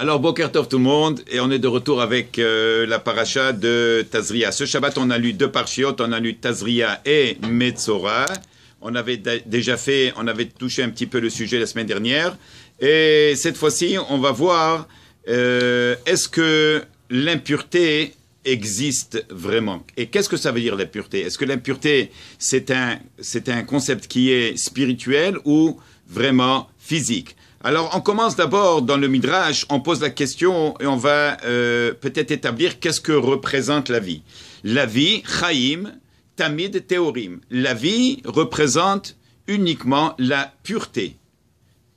Alors, Tov tout le monde, et on est de retour avec euh, la paracha de Tazria. Ce Shabbat, on a lu deux parshiot, on a lu Tazria et Metzora. On avait déjà fait, on avait touché un petit peu le sujet la semaine dernière. Et cette fois-ci, on va voir euh, est-ce que l'impureté existe vraiment. Et qu'est-ce que ça veut dire l'impureté Est-ce que l'impureté, c'est un, c'est un concept qui est spirituel ou vraiment physique alors, on commence d'abord dans le Midrash, on pose la question et on va euh, peut-être établir qu'est-ce que représente la vie. La vie, Chaim, Tamid, Théorim. La vie représente uniquement la pureté.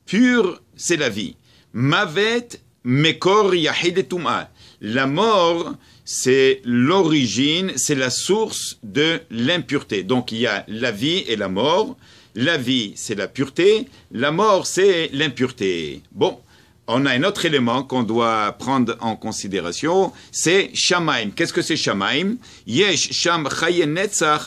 Pure, c'est la vie. Mavet, Mekor, Yahid, La mort, c'est l'origine, c'est la source de l'impureté. Donc, il y a la vie et la mort. La vie, c'est la pureté. La mort, c'est l'impureté. Bon, on a un autre élément qu'on doit prendre en considération, c'est Shamaim. Qu'est-ce que c'est Shamaim Yesh Sham Netzach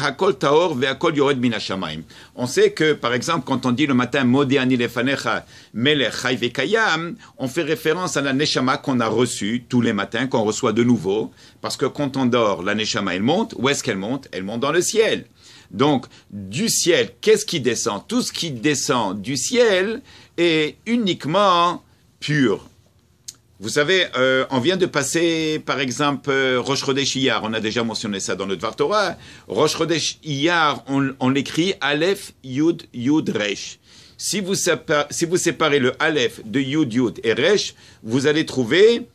Hakol Taor Ve'akol Yored Mina Shamaim. On sait que, par exemple, quand on dit le matin ani Lefanecha Melech ve'kayam », on fait référence à la Neshama qu'on a reçue tous les matins, qu'on reçoit de nouveau, parce que quand on dort, la Neshama, elle monte. Où est-ce qu'elle monte Elle monte dans le ciel. Donc, du ciel, qu'est-ce qui descend Tout ce qui descend du ciel est uniquement pur. Vous savez, euh, on vient de passer, par exemple, euh, Rosh Chodesh Iyar. On a déjà mentionné ça dans notre Vartora. Rosh Chodesh Iyar, on, l'écrit Aleph Yud Yud Resh. Si vous, séparez, le Aleph de Yud Yud et Resh, vous allez trouver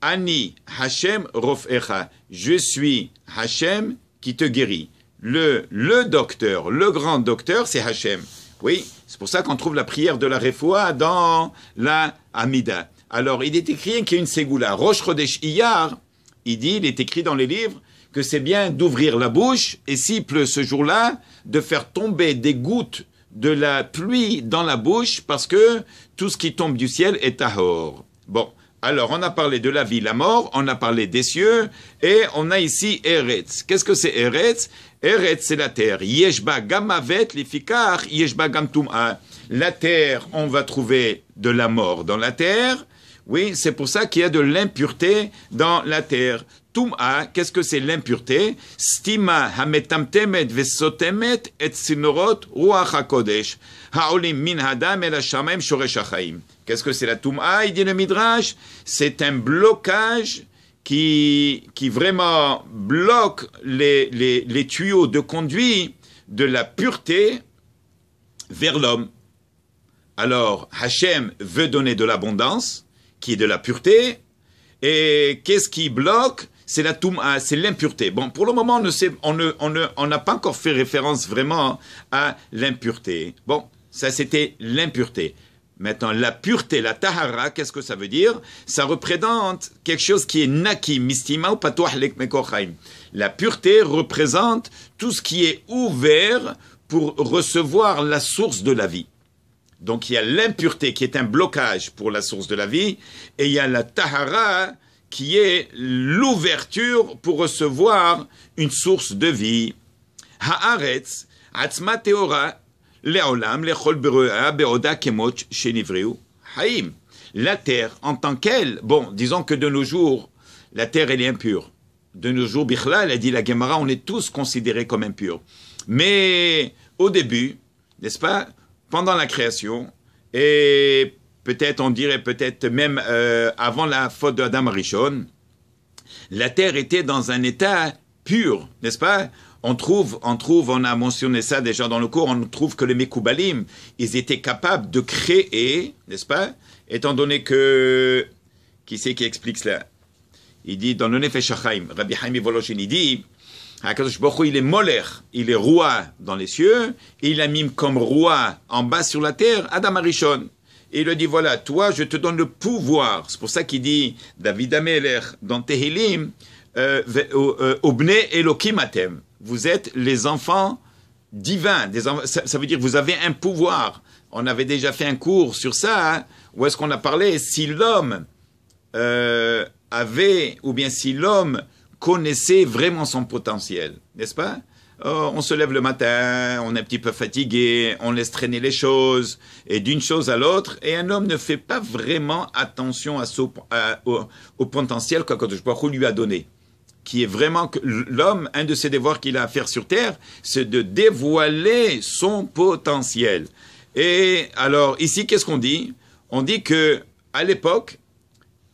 Ani Hashem Echa. Je suis Hashem qui te guérit le, le docteur, le grand docteur, c'est Hachem. Oui, c'est pour ça qu'on trouve la prière de la Refoua dans la Amida. Alors, il est écrit qu'il y a une Ségoula. Rosh Iyar, il dit, il est écrit dans les livres, que c'est bien d'ouvrir la bouche, et s'il pleut ce jour-là, de faire tomber des gouttes de la pluie dans la bouche, parce que tout ce qui tombe du ciel est Ahor. Bon, alors, on a parlé de la vie, la mort, on a parlé des cieux, et on a ici Eretz. Qu'est-ce que c'est Eretz Eretz, c'est la terre. Yeshba gamavet lifikar, yeshba gamtumah. La terre, on va trouver de la mort dans la terre. Oui, c'est pour ça qu'il y a de l'impureté dans la terre. Tum'a, ah, qu'est-ce que c'est l'impureté Stima hametamtemet vesotemet et sinorot ruach hakodesh. Haolim min hadam el shoresh Qu'est-ce que c'est la Touma ah, Il dit le Midrash, c'est un blocage qui, vraiment bloque les, tuyaux de conduit de la pureté vers l'homme. Alors, Hachem veut donner de l'abondance, qui est de la pureté, et qu'est-ce qui bloque C'est la touma, ah, c'est l'impureté. Bon, pour le moment, on n'a pas encore fait référence vraiment à l'impureté. Bon, ça c'était l'impureté. Maintenant, la pureté, la tahara, qu'est-ce que ça veut dire Ça représente quelque chose qui est naki, mistima ou La pureté représente tout ce qui est ouvert pour recevoir la source de la vie. Donc il y a l'impureté qui est un blocage pour la source de la vie, et il y a la tahara qui est l'ouverture pour recevoir une source de vie. Haaretz, teora, la terre en tant qu'elle, bon, disons que de nos jours, la terre est impure. De nos jours, Bichla, l'a a dit la Gemara, on est tous considérés comme impurs. Mais au début, n'est-ce pas, pendant la création, et peut-être on dirait peut-être même euh, avant la faute d'Adam Rishon, la terre était dans un état pur, n'est-ce pas on trouve, on trouve, on a mentionné ça déjà dans le cours, on trouve que les Mekoubalim, ils étaient capables de créer, n'est-ce pas Étant donné que. Qui c'est qui explique cela Il dit dans le Nefesh Rabbi Haimi Voloshin, il dit il est il est roi dans les cieux, il a mis comme roi en bas sur la terre Adam Arishon. il lui dit voilà, toi, je te donne le pouvoir. C'est pour ça qu'il dit David Ameler, dans Tehilim, euh, euh, euh, Obne Elohim Atem. Vous êtes les enfants divins. ça, veut dire que vous avez un pouvoir. On avait déjà fait un cours sur ça, hein, où est-ce qu'on a parlé si l'homme euh, avait, ou bien si l'homme connaissait vraiment son potentiel, n'est-ce pas oh, On se lève le matin, on est un petit peu fatigué, on laisse traîner les choses, et d'une chose à l'autre, et un homme ne fait pas vraiment attention à, potentiel au, potentiel potentiel lui a donné qui est vraiment que l'homme, un de ses devoirs qu'il a à faire sur terre, c'est de dévoiler son potentiel. Et alors, ici, qu'est-ce qu'on dit On dit que à l'époque,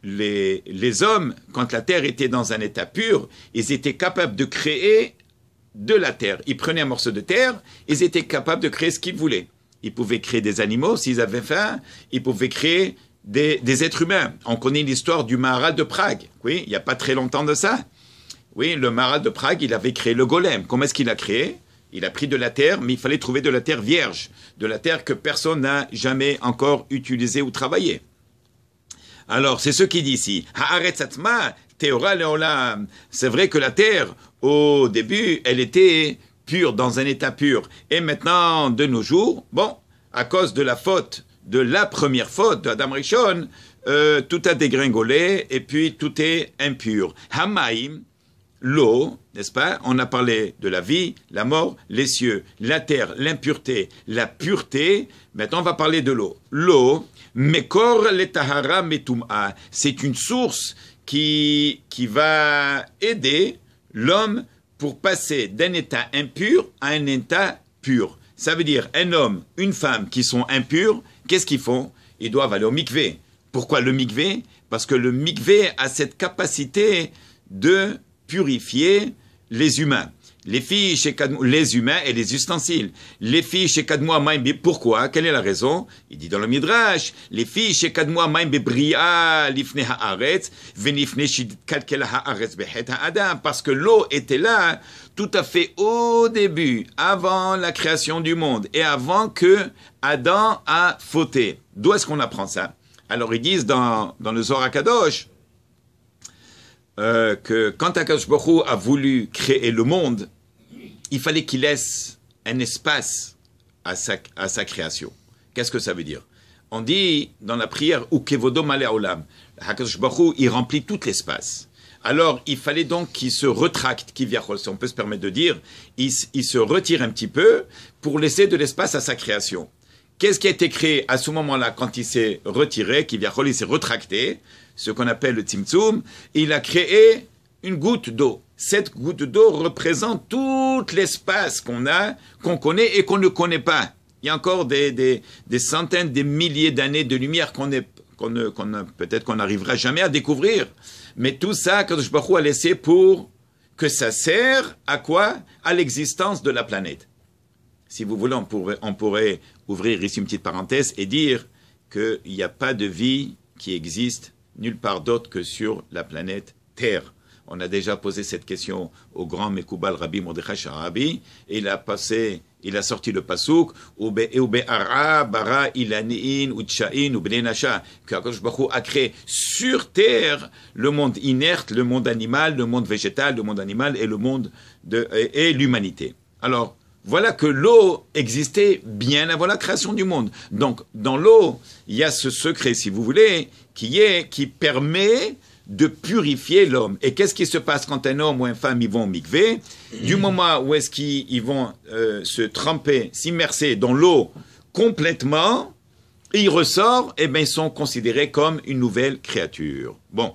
les, les hommes, quand la terre était dans un état pur, ils étaient capables de créer de la terre. Ils prenaient un morceau de terre, ils étaient capables de créer ce qu'ils voulaient. Ils pouvaient créer des animaux s'ils avaient faim, ils pouvaient créer des, êtres humains. On connaît l'histoire du Maharal de Prague, oui, il n'y a pas très longtemps de ça. Oui, le maral de Prague, il avait créé le golem. Comment est-ce qu'il a créé Il a pris de la terre, mais il fallait trouver de la terre vierge, de la terre que personne n'a jamais encore utilisée ou travaillée. Alors, c'est ce qu'il dit ici. C'est vrai que la terre, au début, elle était pure, dans un état pur. Et maintenant, de nos jours, bon, à cause de la faute, de la première faute d'Adam Rishon, euh, tout a dégringolé et puis tout est impur. Hamaim, l'eau, n'est-ce pas On a parlé de la vie, la mort, les cieux, la terre, l'impureté, la pureté. Maintenant, on va parler de l'eau. L'eau, mekor le tahara c'est une source qui, qui va aider l'homme pour passer d'un état impur à un état pur. Ça veut dire un homme, une femme qui sont impurs, qu'est-ce qu'ils font Ils doivent aller au mikvé. Pourquoi le mikvé Parce que le mikvé a cette capacité de purifier les humains. Les fiches les humains et les ustensiles. Les pourquoi Quelle est la raison Il dit dans le Midrash, les filles chez parce que l'eau était là tout à fait au début, avant la création du monde et avant que Adam a fauté. D'où est-ce qu'on apprend ça Alors ils disent dans, dans le Zohar Kadosh, euh, que quand Akash Baruch a voulu créer le monde, il fallait qu'il laisse un espace à sa, création. Qu'est-ce que ça veut dire On dit dans la prière Ukevodom Olam, Hakadosh il remplit tout l'espace. Alors, il fallait donc qu'il se retracte, qu'il si on peut se permettre de dire, il, se retire un petit peu pour laisser de l'espace à sa création. Qu'est-ce qui a été créé à ce moment-là quand il s'est retiré, qu'il il s'est retracté ce qu'on appelle le Tzimtzum, il a créé une goutte d'eau. Cette goutte d'eau représente tout l'espace qu'on a, qu'on connaît et qu'on ne connaît pas. Il y a encore des, des, centaines, des milliers d'années de lumière qu'on est peut-être qu'on n'arrivera jamais à découvrir. Mais tout ça, Kadosh Baruch a laissé pour que ça sert à quoi À l'existence de la planète. Si vous voulez, on on pourrait ouvrir ici une petite parenthèse et dire qu'il n'y a pas de vie qui existe nulle part d'autre que sur la planète Terre. On a déjà posé cette question au grand Mekoubal Rabbi Mordechai et il a passé, il a sorti le pasouk, Ara bara, ilani'in, a créé sur terre le monde inerte, le monde animal, le monde végétal, le monde animal et le monde de, et l'humanité. Alors, voilà que l'eau existait bien avant la création du monde. Donc, dans l'eau, il y a ce secret, si vous voulez, qui est, qui permet de purifier l'homme. Et qu'est-ce qui se passe quand un homme ou une femme ils vont au mikvé Du mm. moment où est-ce qu'ils vont euh, se tremper, s'immerser dans l'eau complètement, ils ressortent, et eh bien ils sont considérés comme une nouvelle créature. Bon.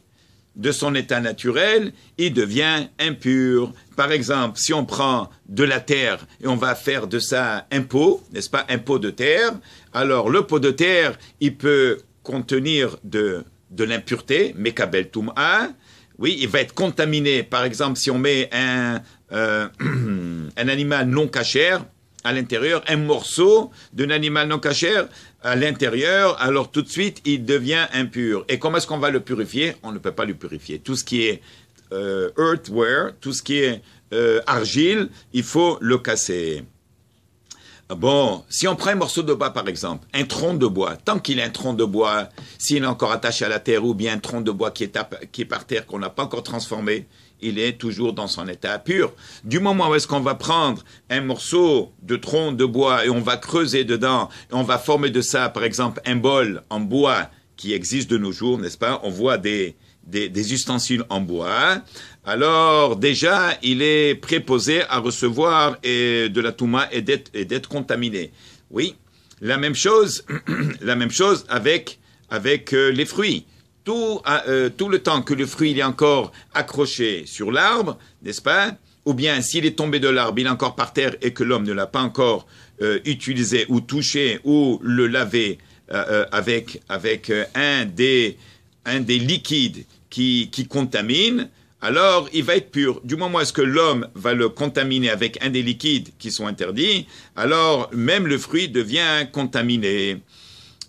de son état naturel, il devient impur. Par exemple, si on prend de la terre et on va faire de ça un pot, n'est-ce pas, un pot de terre, alors le pot de terre, il peut contenir de, de l'impureté, mekabeltum a, oui, il va être contaminé. Par exemple, si on met un, euh, un animal non cachère, à l'intérieur, un morceau d'un animal non cachère à l'intérieur, alors tout de suite, il devient impur. Et comment est-ce qu'on va le purifier On ne peut pas le purifier. Tout ce qui est euh, earthware, tout ce qui est euh, argile, il faut le casser. Ah bon, si on prend un morceau de bois par exemple, un tronc de bois, tant qu'il est un tronc de bois, s'il est encore attaché à la terre ou bien un tronc de bois qui est, qui est par terre, qu'on n'a pas encore transformé, il est toujours dans son état pur. Du moment où est-ce qu'on va prendre un morceau de tronc de bois et on va creuser dedans, on va former de ça, par exemple, un bol en bois qui existe de nos jours, n'est-ce pas On voit des, ustensiles en bois. Alors déjà, il est préposé à recevoir et, de la touma et d'être contaminé. Oui, la même chose, la même chose avec, avec euh, les fruits tout, hein, euh, tout le temps que le fruit il est encore accroché sur l'arbre, n'est-ce pas Ou bien s'il est tombé de l'arbre, il est encore par terre et que l'homme ne l'a pas encore euh, utilisé ou touché ou le lavé euh, avec, avec un, des, un des liquides qui, qui contamine, alors il va être pur. Du moment où est-ce que l'homme va le contaminer avec un des liquides qui sont interdits, alors même le fruit devient contaminé.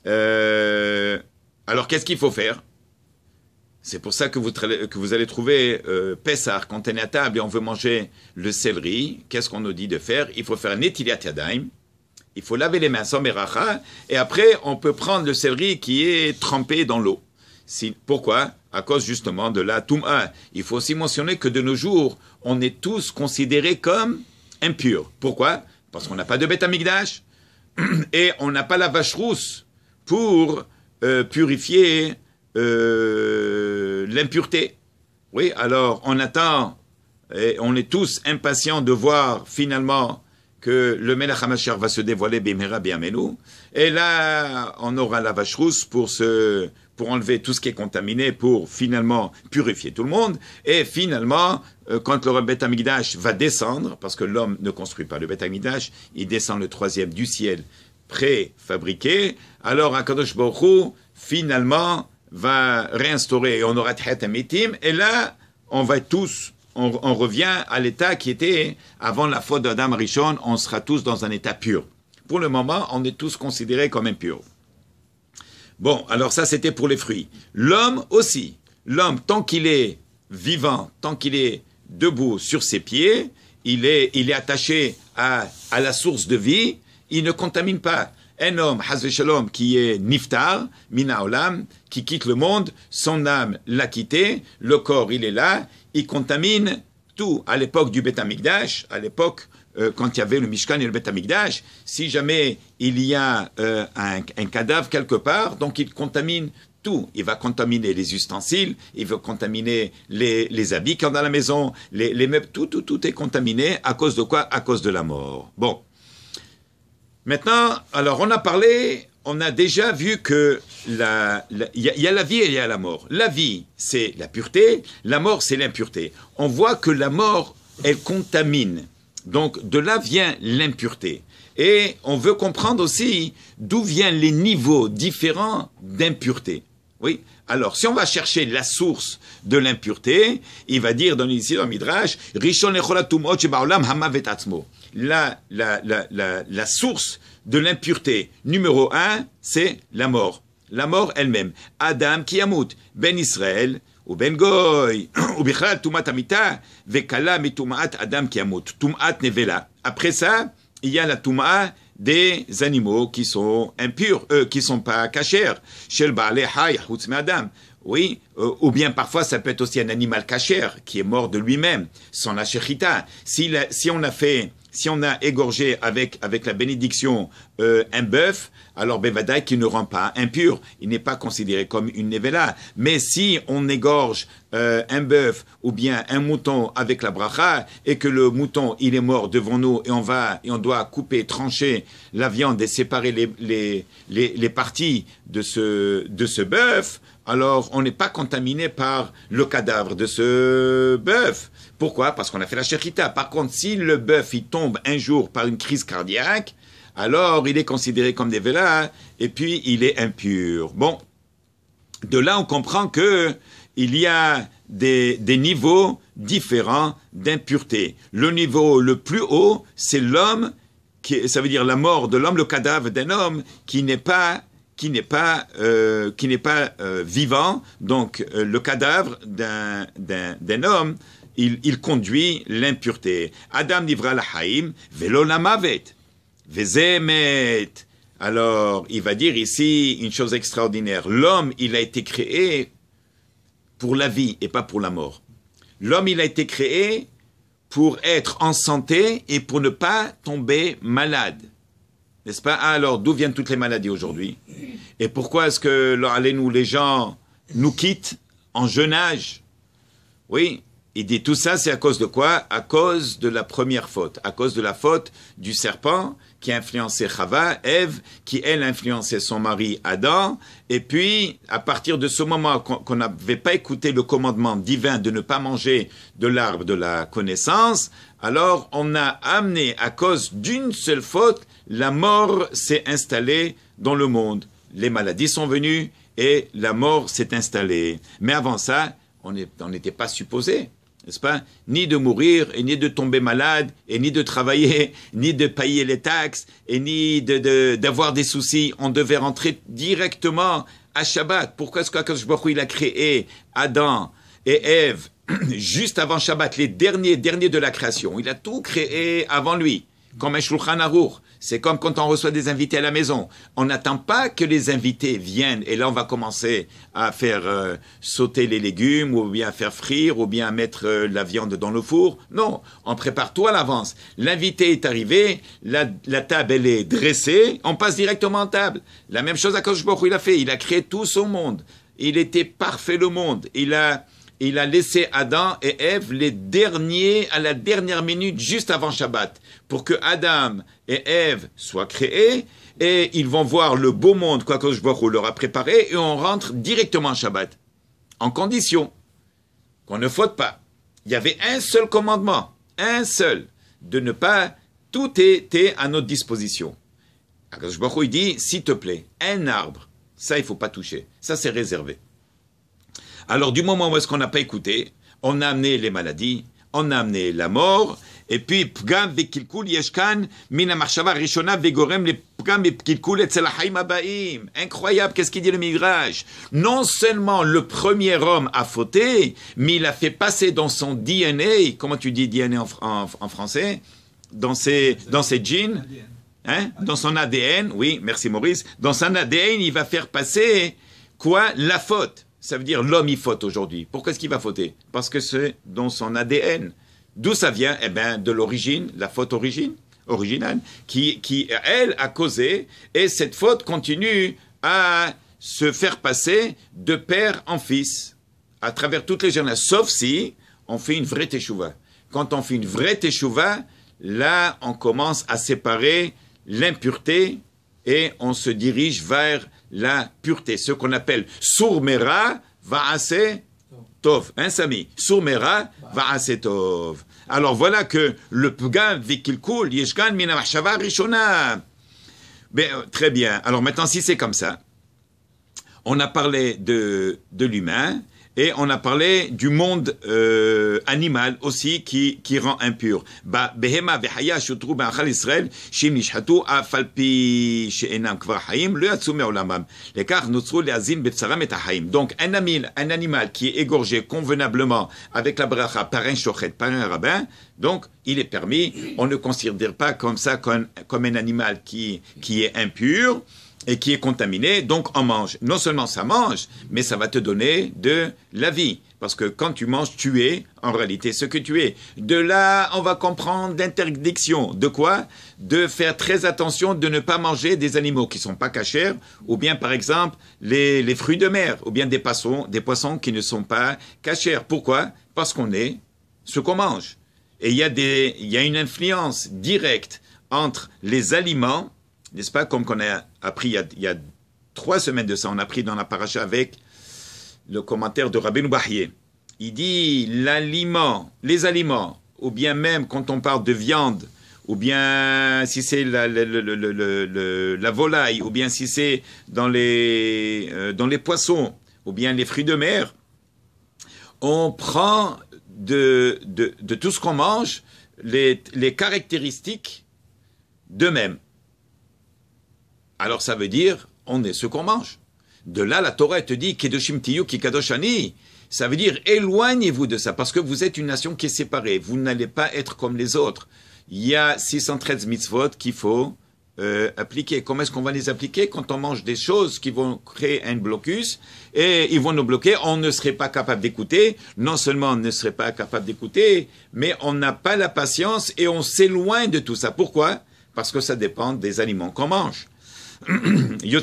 alors qu'est-ce qu'il faut faire c'est pour ça que vous, allez trouver euh, Pessar quand on est à table et on veut manger le céleri. Qu'est-ce qu'on nous dit de faire Il faut faire Netilat Yadayim, Il faut laver les mains sans Et après, on peut prendre le céleri qui est trempé dans l'eau. Si, pourquoi À cause justement de la Touma. Il faut aussi mentionner que de nos jours, on est tous considérés comme impurs. Pourquoi Parce qu'on n'a pas de bête et on n'a pas la vache rousse pour euh, purifier euh, l'impureté. Oui, alors on attend et on est tous impatients de voir finalement que le Melech va se dévoiler Bimera Biamenu. Et là, on aura la vache rousse pour, pour enlever tout ce qui est contaminé, pour finalement purifier tout le monde. Et finalement, euh, quand le Bet Amigdash va descendre, parce que l'homme ne construit pas le Beth Amigdash, il descend le troisième du ciel préfabriqué, alors à Kadosh Hu, finalement, va réinstaurer, et on aura Tchetamitim, et là, on va tous, on, revient à l'état qui était avant la faute d'Adam Richon, on sera tous dans un état pur. Pour le moment, on est tous considérés comme impurs. Bon, alors ça, c'était pour les fruits. L'homme aussi. L'homme, tant qu'il est vivant, tant qu'il est debout sur ses pieds, il est, attaché à la source de vie, il ne contamine pas un homme, Shalom, qui est Niftar, Mina Olam, qui quitte le monde, son âme l'a quitté, le corps il est là, il contamine tout. À l'époque du Betamikdash, à l'époque euh, quand il y avait le Mishkan et le Betamikdash, si jamais il y a euh, un, cadavre quelque part, donc il contamine tout. Il va contaminer les ustensiles, il va contaminer les, habits qu'on a dans la maison, les, meubles, tout, tout, tout est contaminé à cause de quoi À cause de la mort. Bon. Maintenant, alors on a parlé, on a déjà vu que il y, a la vie et il y a la mort. La vie, c'est la pureté, la mort, c'est l'impureté. On voit que la mort, elle contamine. Donc de là vient l'impureté. Et on veut comprendre aussi d'où viennent les niveaux différents d'impureté. Oui. Alors, si on va chercher la source de l'impureté, il va dire dans ici dans Midrash, Rishon la, la, la, la, source de l'impureté numéro un, c'est la mort. La mort elle-même. Adam Kiyamut, Ben Israël, ou Ben Goy, ou Bichal, Tumat Amita, Vekala Mitumat Adam Kiyamut, Tumat Nevela. Après ça, il y a la Tumat des animaux qui sont impurs, eux, qui ne sont pas cachers. Oui, euh, ou bien parfois ça peut être aussi un animal cachère qui est mort de lui-même, sans la shechita. Si, si on a fait si on a égorgé avec, avec la bénédiction euh, un bœuf, alors bevadai qui ne rend pas impur, il n'est pas considéré comme une nevela. Mais si on égorge euh, un bœuf ou bien un mouton avec la bracha et que le mouton il est mort devant nous et on va et on doit couper, trancher la viande et séparer les, les, les, les parties de ce, de ce bœuf, alors on n'est pas contaminé par le cadavre de ce bœuf. Pourquoi Parce qu'on a fait la shirkita. Par contre, si le bœuf il tombe un jour par une crise cardiaque, alors il est considéré comme des vélas et puis il est impur. Bon, de là on comprend que il y a des, niveaux différents d'impureté. Le niveau le plus haut, c'est l'homme, ça veut dire la mort de l'homme, le cadavre d'un homme qui n'est pas qui n'est pas, euh, euh, vivant, donc euh, le cadavre d'un homme, il, conduit l'impureté. Adam nivra vezemet. Alors, il va dire ici une chose extraordinaire. L'homme, il a été créé pour la vie et pas pour la mort. L'homme, il a été créé pour être en santé et pour ne pas tomber malade. N'est-ce pas ah, Alors, d'où viennent toutes les maladies aujourd'hui Et pourquoi est-ce que, allez-nous, les gens nous quittent en jeune âge Oui, il dit tout ça, c'est à cause de quoi À cause de la première faute, à cause de la faute du serpent qui a influencé Chava, Ève, qui elle a influencé son mari Adam. Et puis, à partir de ce moment qu'on n'avait pas écouté le commandement divin de ne pas manger de l'arbre de la connaissance, alors on a amené, à cause d'une seule faute, la mort s'est installée dans le monde. Les maladies sont venues et la mort s'est installée. Mais avant ça, on n'était pas supposé n'est-ce pas Ni de mourir, ni de tomber malade, et ni de travailler, ni de payer les taxes, et ni d'avoir des soucis. On devait rentrer directement à Shabbat. Pourquoi est-ce il a créé Adam et Ève juste avant Shabbat, les derniers, derniers de la création Il a tout créé avant lui, comme un Shulchan Arour. C'est comme quand on reçoit des invités à la maison. On n'attend pas que les invités viennent et là on va commencer à faire euh, sauter les légumes ou bien à faire frire ou bien à mettre euh, la viande dans le four. Non, on prépare tout à l'avance. L'invité est arrivé, la, table elle est dressée, on passe directement en table. La même chose à où il a fait. Il a créé tout son monde. Il était parfait le monde. Il a il a laissé Adam et Ève les derniers, à la dernière minute, juste avant Shabbat, pour que Adam et Ève soient créés, et ils vont voir le beau monde, quoi que je leur a préparé, et on rentre directement à Shabbat, en condition qu'on ne faute pas. Il y avait un seul commandement, un seul, de ne pas, tout était à notre disposition. je il dit, s'il te plaît, un arbre, ça, il faut pas toucher, ça, c'est réservé. Alors du moment où est-ce qu'on n'a pas écouté, on a amené les maladies, on a amené la mort, et puis pgam vekilkul yeshkan mina marshava le pgam la Incroyable, qu'est-ce qu'il dit le migrage Non seulement le premier homme a fauté, mais il a fait passer dans son DNA, comment tu dis DNA en, français Dans ses, dans ses jeans hein? Dans son ADN, oui, merci Maurice. Dans son ADN, il va faire passer quoi La faute ça veut dire l'homme y faute aujourd'hui. Pourquoi est-ce qu'il va fauter Parce que c'est dans son ADN. D'où ça vient Eh bien, de l'origine, la faute origine, originale, qui, elle, a causé, et cette faute continue à se faire passer de père en fils, à travers toutes les générations, sauf si on fait une vraie teshuvah. Quand on fait une vraie teshuvah, là, on commence à séparer l'impureté et on se dirige vers la pureté, ce qu'on appelle sourmera va assez tov, hein Samy Sourmera va tov. Alors voilà que le vikil vikilkul yeshkan mina rishona. Euh, très bien. Alors maintenant, si c'est comme ça, on a parlé de, de l'humain, et on a parlé du monde euh, animal aussi qui, qui rend impur. Donc un, animal, un animal qui est égorgé convenablement avec la bracha par un shochet, par un rabbin, donc il est permis, on ne considère pas comme ça comme, comme un animal qui, qui est impur et qui est contaminé, donc on mange. Non seulement ça mange, mais ça va te donner de la vie. Parce que quand tu manges, tu es en réalité ce que tu es. De là, on va comprendre l'interdiction. De quoi De faire très attention de ne pas manger des animaux qui ne sont pas cachers, ou bien par exemple les, fruits de mer, ou bien des poissons, des poissons qui ne sont pas cachers. Pourquoi Parce qu'on est ce qu'on mange. Et il y a une influence directe entre les aliments n'est-ce pas, comme qu'on a appris il y a, trois semaines de ça, on a appris dans la paracha avec le commentaire de Rabbi Noubahier. Il dit l'aliment, les aliments, ou bien même quand on parle de viande, ou bien si c'est la, volaille, ou bien si c'est dans les, euh, dans les poissons, ou bien les fruits de mer, on prend de, de, tout ce qu'on mange les, les caractéristiques d'eux-mêmes alors ça veut dire on est ce qu'on mange. De là, la Torah te dit Kedoshim Tiyu Kikadoshani. Ça veut dire éloignez-vous de ça, parce que vous êtes une nation qui est séparée. Vous n'allez pas être comme les autres. Il y a 613 mitzvot qu'il faut euh, appliquer. Comment est-ce qu'on va les appliquer quand on mange des choses qui vont créer un blocus et ils vont nous bloquer On ne serait pas capable d'écouter. Non seulement on ne serait pas capable d'écouter, mais on n'a pas la patience et on s'éloigne de tout ça. Pourquoi Parce que ça dépend des aliments qu'on mange. Bon. Bon,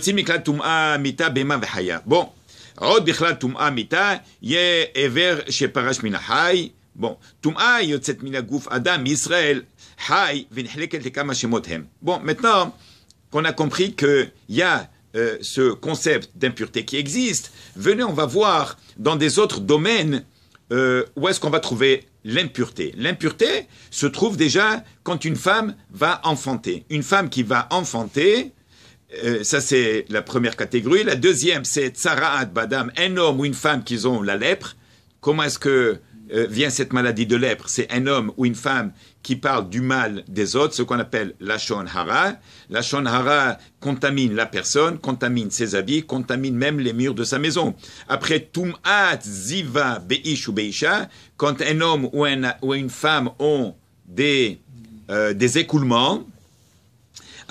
Bon, maintenant qu'on a compris qu'il y a euh, ce concept d'impureté qui existe, venez, on va voir dans des autres domaines euh, où est-ce qu'on va trouver l'impureté. L'impureté se trouve déjà quand une femme va enfanter. Une femme qui va enfanter, euh, ça c'est la première catégorie. La deuxième, c'est Tsara'at Badam, un homme ou une femme qui ont la lèpre. Comment est-ce que euh, vient cette maladie de lèpre C'est un homme ou une femme qui parle du mal des autres, ce qu'on appelle la Shonhara. La Shonhara contamine la personne, contamine ses habits, contamine même les murs de sa maison. Après Tum'at Ziva Beish Beisha, quand un homme ou, une femme ont des, euh, des écoulements,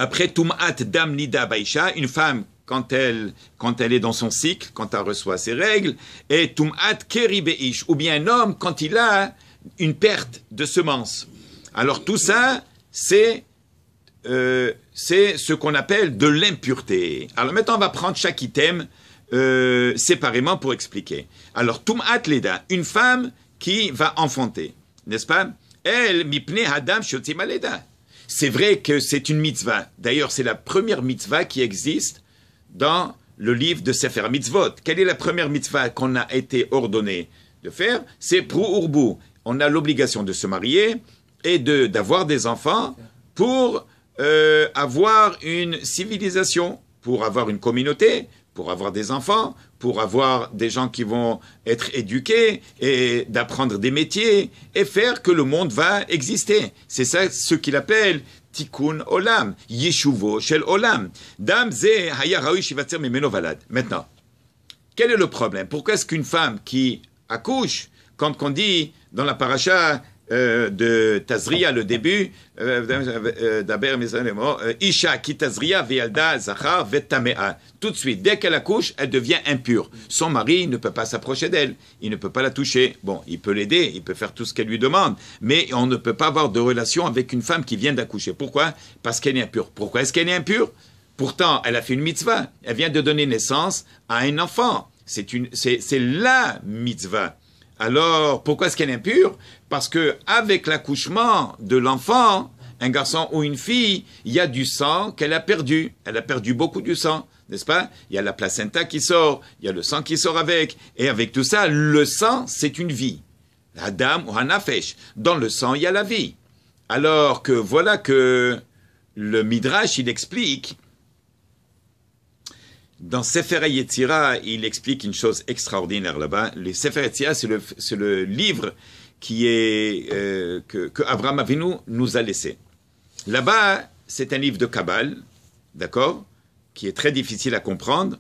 après, Tum'at Dam Nida une femme, quand elle, quand elle est dans son cycle, quand elle reçoit ses règles, et Tum'at Keri Beish, ou bien un homme, quand il a une perte de semences. Alors tout ça, euh, c'est ce qu'on appelle de l'impureté. Alors maintenant, on va prendre chaque item euh, séparément pour expliquer. Alors, Tum'at Leda, une femme qui va enfanter, n'est-ce pas Elle, Mipne Hadam Shotim c'est vrai que c'est une mitzvah. D'ailleurs, c'est la première mitzvah qui existe dans le livre de Sefer Mitzvot. Quelle est la première mitzvah qu'on a été ordonné de faire C'est Urbu. On a l'obligation de se marier et de d'avoir des enfants pour euh, avoir une civilisation, pour avoir une communauté, pour avoir des enfants, pour avoir des gens qui vont être éduqués et d'apprendre des métiers et faire que le monde va exister. C'est ça ce qu'il appelle tikkun olam, yeshuvo shel olam. Dam ze shivatzer valad. Maintenant, quel est le problème Pourquoi est-ce qu'une femme qui accouche, quand on dit dans la paracha euh, de Tazria, le début, euh, euh, d'Aber Isha qui Tazria, Vetamea. Tout de suite, dès qu'elle accouche, elle devient impure. Son mari ne peut pas s'approcher d'elle, il ne peut pas la toucher. Bon, il peut l'aider, il peut faire tout ce qu'elle lui demande, mais on ne peut pas avoir de relation avec une femme qui vient d'accoucher. Pourquoi Parce qu'elle est impure. Pourquoi est-ce qu'elle est impure Pourtant, elle a fait une mitzvah. Elle vient de donner naissance à un enfant. C'est la mitzvah. Alors, pourquoi est-ce qu'elle est impure Parce que avec l'accouchement de l'enfant, un garçon ou une fille, il y a du sang qu'elle a perdu. Elle a perdu beaucoup de sang, n'est-ce pas Il y a la placenta qui sort, il y a le sang qui sort avec. Et avec tout ça, le sang, c'est une vie. Adam ou Hanafesh. Dans le sang, il y a la vie. Alors que voilà que le Midrash, il explique dans Sefer Yetzira, il explique une chose extraordinaire là-bas. Le Sefer Yetzira, c'est le, livre qui est, euh, que, que Abraham Avinu nous a laissé. Là-bas, c'est un livre de Kabbale, d'accord, qui est très difficile à comprendre.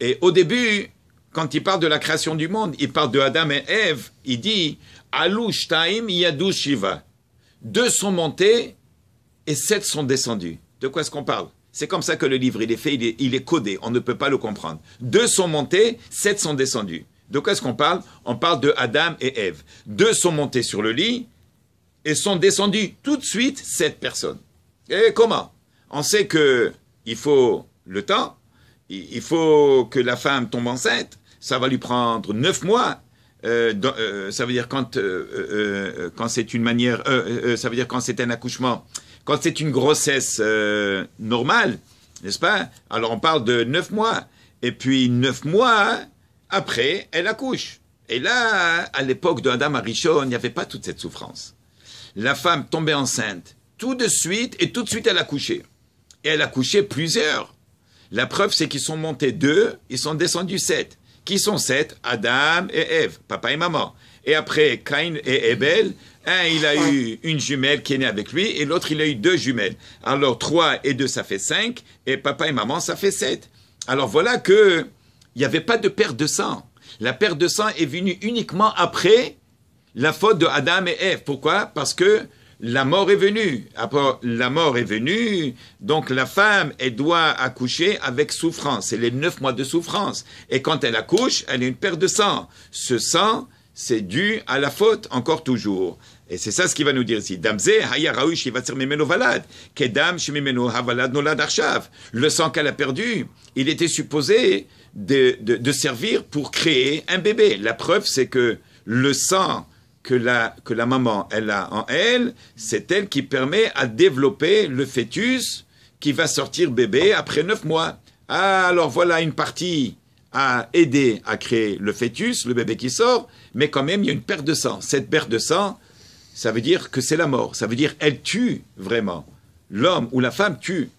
Et au début, quand il parle de la création du monde, il parle de Adam et Ève, il dit Alush Taim Yadou Shiva. Deux sont montés et sept sont descendus. De quoi est-ce qu'on parle c'est comme ça que le livre, il est fait, il est, codé, on ne peut pas le comprendre. Deux sont montés, sept sont descendus. De quoi est-ce qu'on parle On parle de Adam et Ève. Deux sont montés sur le lit et sont descendus tout de suite sept personnes. Et comment On sait que il faut le temps, il faut que la femme tombe enceinte, ça va lui prendre neuf mois. Euh, euh, ça veut dire quand, euh, quand c'est une manière, ça veut dire quand c'est un accouchement, quand c'est une grossesse euh, normale, n'est-ce pas Alors on parle de neuf mois. Et puis neuf mois après, elle accouche. Et là, à l'époque de Adam Arichon, il n'y avait pas toute cette souffrance. La femme tombait enceinte tout de suite et tout de suite elle accouchait. Et elle accouchait plusieurs. La preuve, c'est qu'ils sont montés deux, ils sont descendus sept. Qui sont sept Adam et Ève, papa et maman. Et après, Cain et Abel, un, il a eu une jumelle qui est née avec lui, et l'autre, il a eu deux jumelles. Alors, trois et deux, ça fait cinq, et papa et maman, ça fait sept. Alors voilà que il n'y avait pas de perte de sang. La perte de sang est venue uniquement après la faute de Adam et Ève. Pourquoi Parce que la mort est venue. Après, la mort est venue, donc la femme, elle doit accoucher avec souffrance. Elle les neuf mois de souffrance. Et quand elle accouche, elle a une perte de sang. Ce sang, c'est dû à la faute encore toujours. Et c'est ça ce qu'il va nous dire ici. Le sang qu'elle a perdu, il était supposé de, servir pour créer un bébé. La preuve, c'est que le sang que la, que la maman elle a en elle, c'est elle qui permet à développer le fœtus qui va sortir bébé après neuf mois. Ah, alors voilà une partie a aidé à créer le fœtus, le bébé qui sort, mais quand même, il y a une perte de sang. Cette perte de sang, ça veut dire que c'est la mort. Ça veut dire elle tue vraiment. L'homme ou la femme tue.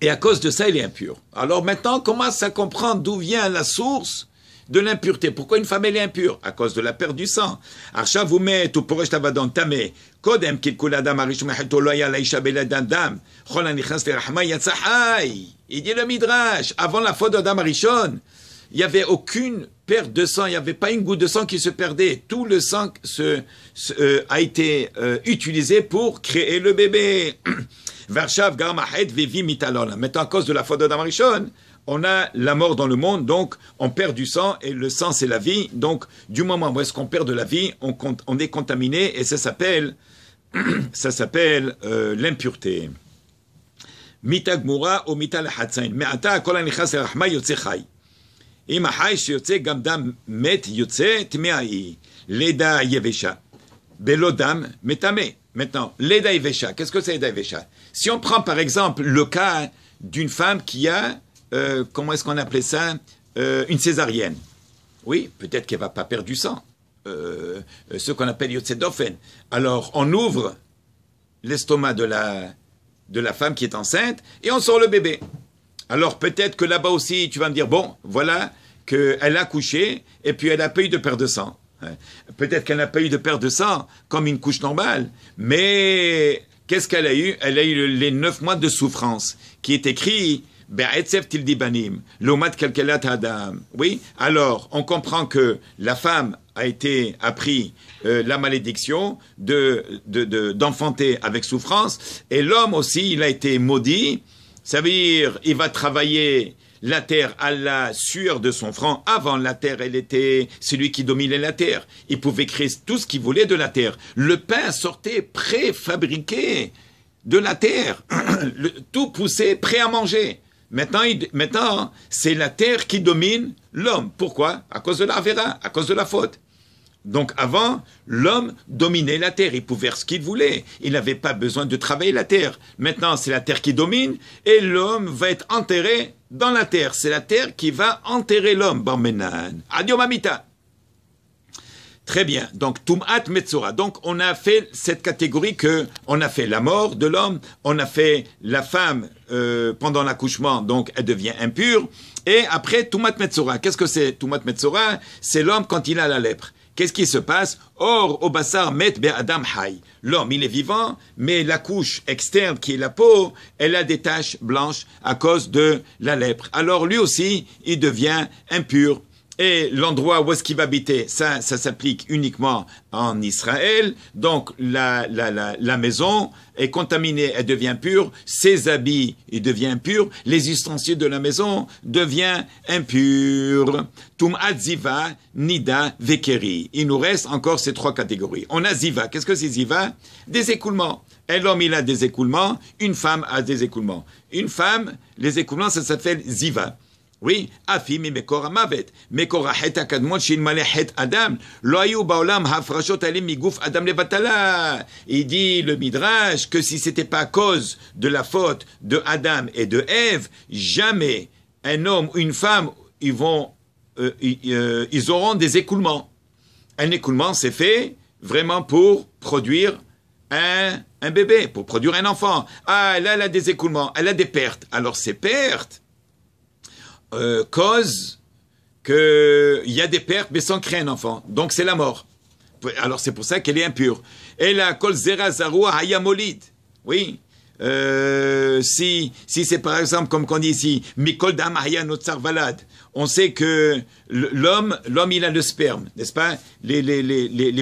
Et à cause de ça, il est impur. Alors maintenant, comment commence à comprendre d'où vient la source de l'impureté. Pourquoi une femme elle est impure À cause de la perte du sang. Arshav vous met pourrais pour Tavadon Tamé. Kodem Kikuladam Arishmehetoloya Laisha Beladam. Cholanichas Rahma Yatsahai. Il dit le Midrash. Avant la faute d'Adam Arishon, il n'y avait aucune perte de sang. Il n'y avait pas une goutte de sang qui se perdait. Tout le sang euh, a été euh, utilisé pour créer le bébé. Varshav gamahed Vivi Mitalon. Maintenant, à cause de la faute d'Adam Arishon, on a la mort dans le monde, donc on perd du sang, et le sang c'est la vie, donc du moment où est-ce qu'on perd de la vie, on, on est contaminé, et ça s'appelle ça s'appelle euh, l'impureté. Mitagmura ou mital hatzain. Me'ata kolani anichas el rahma yotse khay »« Ima khay shi yotse met yotse tmeai. Leda yevesha. Belodam metame. Maintenant, leda yevesha. Qu'est-ce que c'est leda yevesha Si on prend par exemple le cas d'une femme qui a euh, comment est-ce qu'on appelait ça, euh, une césarienne. Oui, peut-être qu'elle va pas perdre du sang. Euh, ce qu'on appelle Yotzedofen. Alors, on ouvre l'estomac de la, de la femme qui est enceinte et on sort le bébé. Alors, peut-être que là-bas aussi, tu vas me dire, bon, voilà, qu'elle a couché et puis elle n'a pas eu de perte de sang. Hein. Peut-être qu'elle n'a pas eu de perte de sang comme une couche normale, mais qu'est-ce qu'elle a eu Elle a eu les neuf mois de souffrance qui est écrit oui, alors on comprend que la femme a été appris euh, la malédiction de, d'enfanter avec souffrance, et l'homme aussi, il a été maudit, ça veut dire il va travailler la terre à la sueur de son front. Avant la terre, elle était celui qui dominait la terre. Il pouvait créer tout ce qu'il voulait de la terre. Le pain sortait préfabriqué de la terre, tout poussait, prêt à manger. Maintenant, c'est la terre qui domine l'homme. Pourquoi À cause de la à cause de la faute. Donc avant, l'homme dominait la terre, il pouvait faire ce qu'il voulait, il n'avait pas besoin de travailler la terre. Maintenant, c'est la terre qui domine et l'homme va être enterré dans la terre. C'est la terre qui va enterrer l'homme. maintenant, Adieu mamita. Très bien. Donc tumat metzora. Donc on a fait cette catégorie que on a fait la mort de l'homme, on a fait la femme euh, pendant l'accouchement, donc elle devient impure. Et après tumat metzora. Qu'est-ce que c'est tumat metzora C'est l'homme quand il a la lèpre. Qu'est-ce qui se passe Or au obassar met be adam hay. L'homme il est vivant, mais la couche externe qui est la peau, elle a des taches blanches à cause de la lèpre. Alors lui aussi il devient impur. Et l'endroit où est-ce qu'il va habiter, ça, ça s'applique uniquement en Israël. Donc la, maison est contaminée, elle devient pure. Ses habits, il devient pur. Les ustensiles de la maison deviennent impurs. Tum aziva nida, vekeri. Il nous reste encore ces trois catégories. On a ziva. Qu'est-ce que c'est ziva Des écoulements. Un homme, il a des écoulements. Une femme a des écoulements. Une femme, les écoulements, ça s'appelle ziva. Oui, Adam, Il dit le Midrash que si c'était pas à cause de la faute de Adam et de Ève, jamais un homme ou une femme, ils vont, euh, euh, auront des écoulements. Un écoulement, c'est fait vraiment pour produire un, un bébé, pour produire un enfant. Ah, là, elle a des écoulements, elle a des pertes. Alors ces pertes, euh, cause qu'il y a des pertes, mais sans créer un enfant. Donc c'est la mort. Alors c'est pour ça qu'elle est impure. Et la kol hayamolid. Oui. Euh, si si c'est par exemple comme qu'on dit ici, mikol valad. On sait que l'homme l'homme il a le sperme, n'est-ce pas les,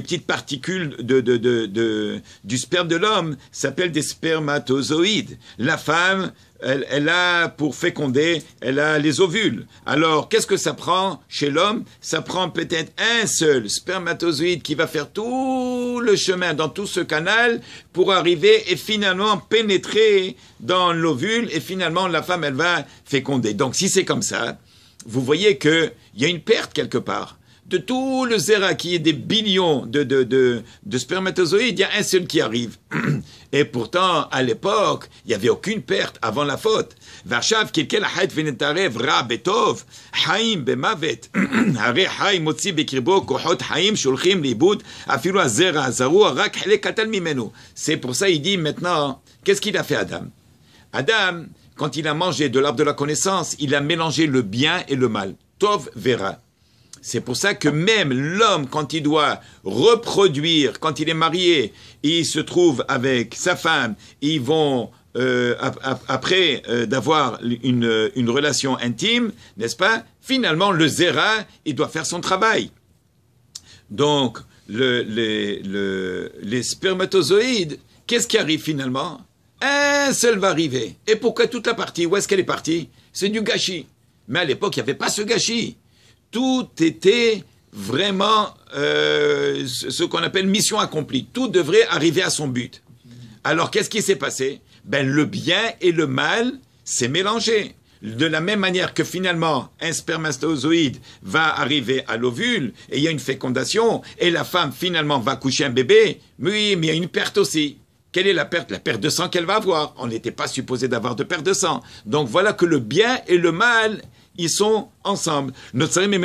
petites particules de, de, de, de du sperme de l'homme s'appellent des spermatozoïdes. La femme elle, a pour féconder, elle a les ovules. Alors, qu'est-ce que ça prend chez l'homme Ça prend peut-être un seul spermatozoïde qui va faire tout le chemin dans tout ce canal pour arriver et finalement pénétrer dans l'ovule et finalement la femme, elle va féconder. Donc, si c'est comme ça, vous voyez qu'il y a une perte quelque part de tout le zéra qui est des billions de, de, spermatozoïdes, il y a un seul qui arrive. Et pourtant, à l'époque, il n'y avait aucune perte avant la faute. c'est pour ça qu'il dit maintenant qu'est-ce qu'il a fait Adam adam maintenant, qu'est-ce qu'il a fait Adam? Adam, quand il a mangé de l'arbre de la connaissance, il a mélangé le bien et le mal. Tov verra. C'est pour ça que même l'homme, quand il doit reproduire, quand il est marié, il se trouve avec sa femme, ils vont, euh, après euh, d'avoir une, relation intime, n'est-ce pas Finalement, le zéra, il doit faire son travail. Donc, les spermatozoïdes, qu'est-ce qui arrive finalement Un seul va arriver. Et pourquoi toute la partie Où est-ce qu'elle est partie C'est du gâchis. Mais à l'époque, il n'y avait pas ce gâchis tout était vraiment euh, ce qu'on appelle mission accomplie. Tout devrait arriver à son but. Alors qu'est-ce qui s'est passé Ben le bien et le mal s'est mélangé. De la même manière que finalement un spermatozoïde va arriver à l'ovule et il y a une fécondation et la femme finalement va coucher un bébé, oui, mais il y a une perte aussi. Quelle est la perte La perte de sang qu'elle va avoir. On n'était pas supposé d'avoir de perte de sang. Donc voilà que le bien et le mal ils sont ensemble. Alors imaginez,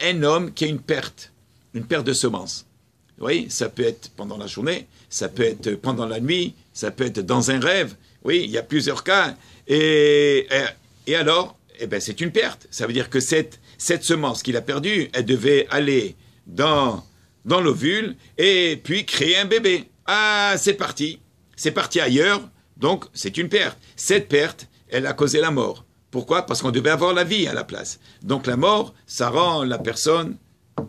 un homme qui a une perte, une perte de semences. Oui, ça peut être pendant la journée, ça peut être pendant la nuit, ça peut être dans un rêve. Oui, il y a plusieurs cas. Et, et alors, et eh ben, c'est une perte. Ça veut dire que cette, cette semence qu'il a perdue, elle devait aller dans dans l'ovule et puis créer un bébé. Ah, c'est parti. C'est parti ailleurs, donc c'est une perte. Cette perte, elle a causé la mort. Pourquoi Parce qu'on devait avoir la vie à la place. Donc la mort, ça rend la personne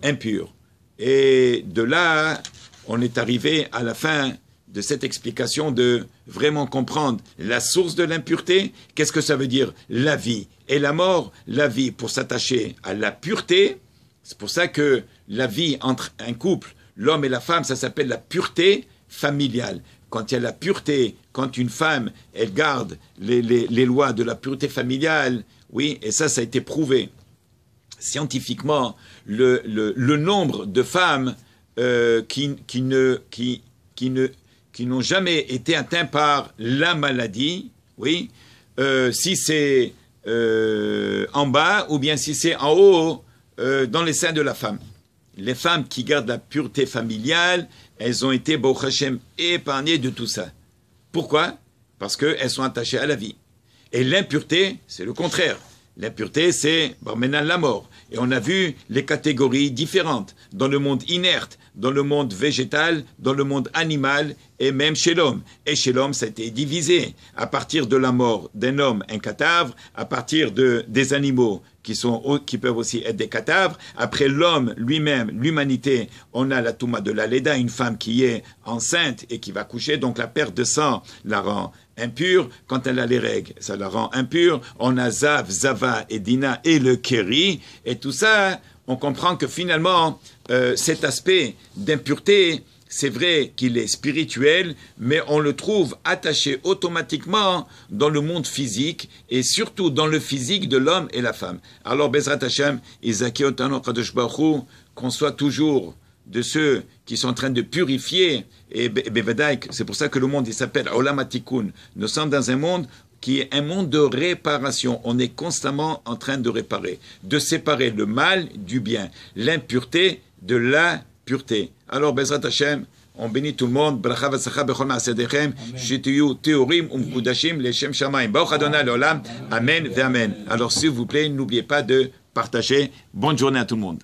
impure. Et de là, on est arrivé à la fin de cette explication de vraiment comprendre la source de l'impureté. Qu'est-ce que ça veut dire la vie et la mort La vie pour s'attacher à la pureté, c'est pour ça que la vie entre un couple, l'homme et la femme, ça s'appelle la pureté familiale. Quand il y a la pureté, quand une femme, elle garde les, lois de la pureté familiale, oui, et ça, ça a été prouvé scientifiquement, le, nombre de femmes euh, qui, ne, qui, qui ne qui n'ont jamais été atteintes par la maladie, oui, euh, si c'est euh, en bas ou bien si c'est en haut euh, dans les seins de la femme. Les femmes qui gardent la pureté familiale, elles ont été, épargnées de tout ça. Pourquoi Parce qu'elles sont attachées à la vie. Et l'impureté, c'est le contraire. L'impureté, c'est maintenant, la mort. Et on a vu les catégories différentes. Dans le monde inerte, dans le monde végétal, dans le monde animal et même chez l'homme. Et chez l'homme, ça a été divisé à partir de la mort d'un homme, un cadavre, à partir de, des animaux qui, sont, qui peuvent aussi être des cadavres. Après l'homme lui-même, l'humanité, on a la touma de la leda, une femme qui est enceinte et qui va coucher, donc la perte de sang la rend impure. Quand elle a les règles, ça la rend impure. On a Zav, Zava et Dina et le Keri. Et tout ça, on comprend que finalement, euh, cet aspect d'impureté, c'est vrai qu'il est spirituel, mais on le trouve attaché automatiquement dans le monde physique et surtout dans le physique de l'homme et la femme. Alors, Bezrat Hashem, qu'on soit toujours de ceux qui sont en train de purifier, et c'est pour ça que le monde s'appelle Olam Nous sommes dans un monde qui est un monde de réparation. On est constamment en train de réparer, de séparer le mal du bien, l'impureté de la pureté. Alors, Bezrat Hashem, on bénit tout le monde. Bracha v'sacha teorim umkudashim leshem shamayim. Baruch Adonai Amen v'amen. Alors, s'il vous plaît, n'oubliez pas de partager. Bonne journée à tout le monde.